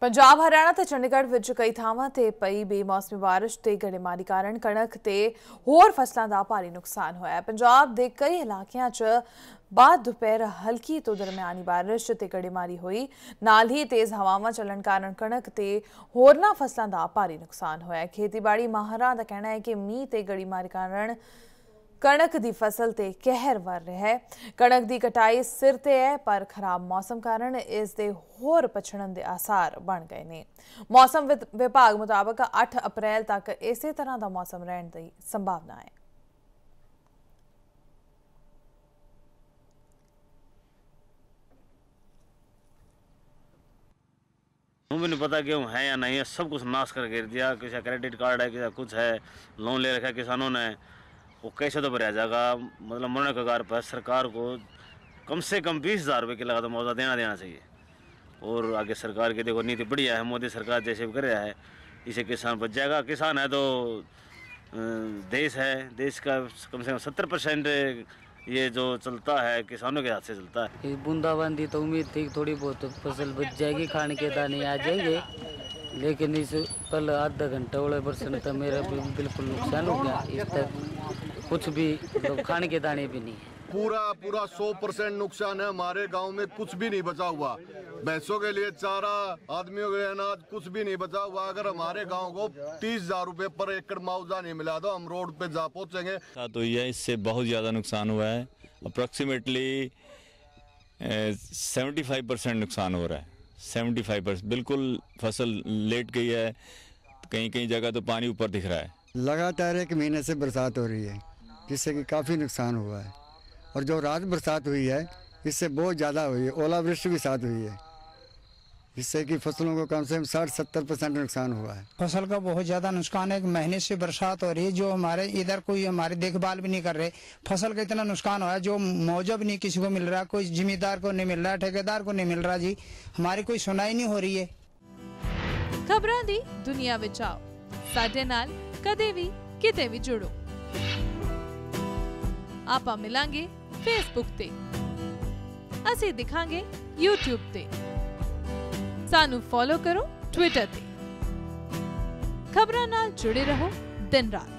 ਪੰਜਾਬ ਹਰਿਆਣਾ ਤੇ ਚੰਡੀਗੜ੍ਹ ਵਿੱਚ ਕਈ ਥਾਵਾਂ ਤੇ ਪਈ ਬੇਮੌਸਮੀ بارش ਤੇ ਗੜੇਮਾਰੀ ਕਾਰਨ ਕਣਕ ਤੇ ਹੋਰ ਫਸਲਾਂ ਦਾ ਭਾਰੀ ਨੁਕਸਾਨ ਹੋਇਆ ਪੰਜਾਬ ਦੇ ਕਈ ਇਲਾਕਿਆਂ 'ਚ ਬਾਅਦ ਦੁਪਹਿਰ ਹਲਕੀ ਤੋਂ ਦਰਮਿਆਨੀ بارش ਤੇ ਗੜੇਮਾਰੀ ਹੋਈ ਨਾਲ ਹੀ ਤੇਜ਼ ਹਵਾਵਾਂ ਚੱਲਣ ਕਾਰਨ ਕਣਕ ਤੇ ਹੋਰਨਾਂ ਫਸਲਾਂ ਦਾ ਭਾਰੀ ਨੁਕਸਾਨ ਹੋਇਆ ਖੇਤੀਬਾੜੀ ਮਾਹਰਾਂ ਦਾ ਕਹਿਣਾ ਹੈ ਕਿ ਮੀਂਹ ਤੇ ਗੜੇਮਾਰੀ ਕਾਰਨ ਕਣਕ ਦੀ ਫਸਲ ਤੇ ਕਹਿਰ ਵਰ ਰਿਹਾ ਹੈ ਕਣਕ ਦੀ ਕਟਾਈ ਸਿਰ ਤੇ ਹੈ ਪਰ ਖਰਾਬ ਮੌਸਮ ਕਾਰਨ ਇਸ ਦੇ ਹੋਰ ਪਛੜਨ ਦੇ ਆਸਾਰ ਬਣ ਗਏ ਨੇ ਮੌਸਮ ਵਿਭਾਗ ਮੁਤਾਬਕ 8 ਅਪ੍ਰੈਲ ਤੱਕ ਇਸੇ ਤਰ੍ਹਾਂ ਦਾ ਮੌਸਮ ਰਹਿਣ ਦੀ ਸੰਭਾਵਨਾ ਹੈ हूँ भी ਪਤਾ ਕਿ ਉਹ ਹੈ ਜਾਂ ਨਹੀਂ ਸਭ ਕੁਝ ਨਾਸ ਕਰ ਗਿਰ ਗਿਆ ਕਿਸੇ ਕ੍ਰੈਡਿਟ ਕਾਰਡ ਹੈ ਕਿਸੇ ਕੁਝ ਹੈ ਲੋਨ ਲੈ ਰੱਖਿਆ ਕਿਸਾਨੋਂ ਨੇ वो कैसे तो भरा जाएगा मतलब मरने कगार पर सरकार को कम से कम बीस हज़ार रुपये के लगातार तो मुआवजा देना देना चाहिए और आगे सरकार की देखो नीति बढ़िया है मोदी सरकार जैसे भी कर रहा है इसे किसान बच जाएगा किसान है तो देश है देश का कम से कम सत्तर परसेंट ये जो चलता है किसानों के हाथ से चलता है बूंदाबांदी तो उम्मीद थी थोड़ी बहुत फसल बच जाएगी खाने के दाने आ जाएंगे लेकिन इस कल आधा घंटा वाले परसेंट तक तो मेरा बिल्कुल नुकसान हो गया इस तक कुछ भी मतलब खाने के दाने भी नहीं है पूरा पूरा सौ परसेंट नुकसान है हमारे गांव में कुछ भी नहीं बचा हुआ भैंसों के लिए चारा आदमियों के लिए अनाज कुछ भी नहीं बचा हुआ अगर हमारे गांव को तीस हजार रूपए पर एकड़ मुआवजा नहीं मिला तो हम रोड पे जा पहुंचेंगे तो यह इससे बहुत ज्यादा नुकसान हुआ है अप्रोक्सीमेटली सेवेंटी फाइव परसेंट नुकसान हो रहा है सेवेंटी फाइव परसेंट बिल्कुल फसल लेट गई है कहीं कहीं जगह तो पानी ऊपर दिख रहा है लगातार एक महीने से बरसात हो रही है जिससे कि काफ़ी नुकसान हुआ है और जो रात बरसात हुई है इससे बहुत ज़्यादा हुई है ओलावृष्टि भी साथ हुई है जिससे कि फसलों को कम से कम साठ सत्तर परसेंट नुकसान हुआ है फसल का बहुत ज़्यादा नुकसान है महीने से बरसात हो रही है जो हमारे इधर कोई हमारी देखभाल भी नहीं कर रहे फसल का इतना नुकसान हुआ है जो मौजूद नहीं किसी को मिल रहा कोई जिम्मेदार को नहीं मिल रहा ठेकेदार को नहीं मिल रहा जी हमारी कोई सुनाई नहीं हो रही है खबर दी दुनिया बचाओ सा आप मिलेंगे फेसबुक ते असे दिखांगे यूट्यूब ते सानू फॉलो करो ट्विटर ते खबर जुड़े रहो दिन रात